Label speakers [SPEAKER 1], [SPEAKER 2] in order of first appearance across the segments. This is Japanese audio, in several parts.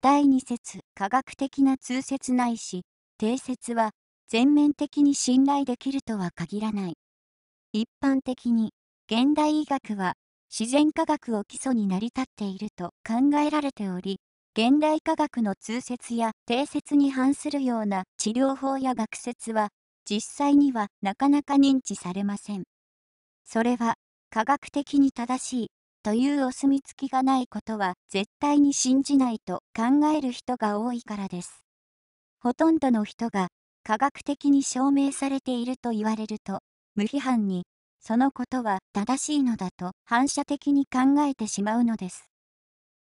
[SPEAKER 1] 第2節科学的な通説ないし、定説は全面的に信頼できるとは限らない。一般的に、現代医学は自然科学を基礎に成り立っていると考えられており、現代科学の通説や定説に反するような治療法や学説は、実際にはなかなか認知されません。それは、科学的に正しいというお墨付きがないことは絶対に信じないと考える人が多いからです。ほとんどの人が科学的に証明されていると言われると無批判にそのことは正しいのだと反射的に考えてしまうのです。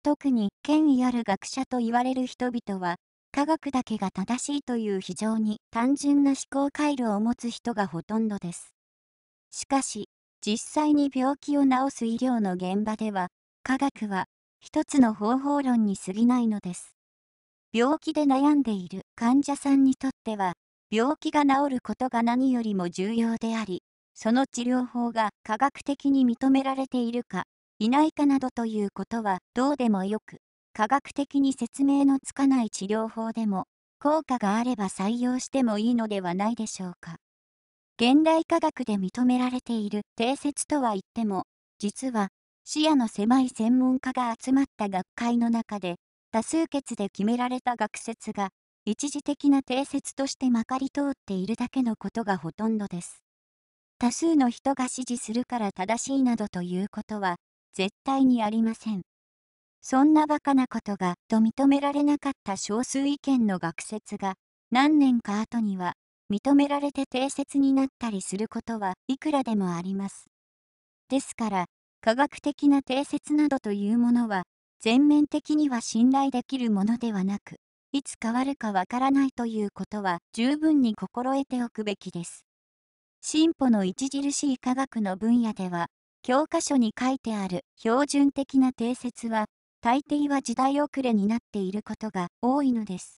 [SPEAKER 1] 特に権威ある学者と言われる人々は科学だけが正しいという非常に単純な思考回路を持つ人がほとんどです。しかし実際に病気を治す医療の現場では、科学は一つの方法論に過ぎないのです。病気で悩んでいる患者さんにとっては、病気が治ることが何よりも重要であり、その治療法が科学的に認められているか、いないかなどということはどうでもよく、科学的に説明のつかない治療法でも、効果があれば採用してもいいのではないでしょうか。現代科学で認められている定説とは言っても、実は、視野の狭い専門家が集まった学会の中で、多数決で決められた学説が、一時的な定説としてまかり通っているだけのことがほとんどです。多数の人が支持するから正しいなどということは、絶対にありません。そんなバカなことが、と認められなかった少数意見の学説が、何年か後には認められて定説になったりすることはいくらでもあります。ですから、科学的な定説などというものは、全面的には信頼できるものではなく、いつ変わるかわからないということは十分に心得ておくべきです。進歩の著しい科学の分野では、教科書に書いてある標準的な定説は、大抵は時代遅れになっていることが多いのです。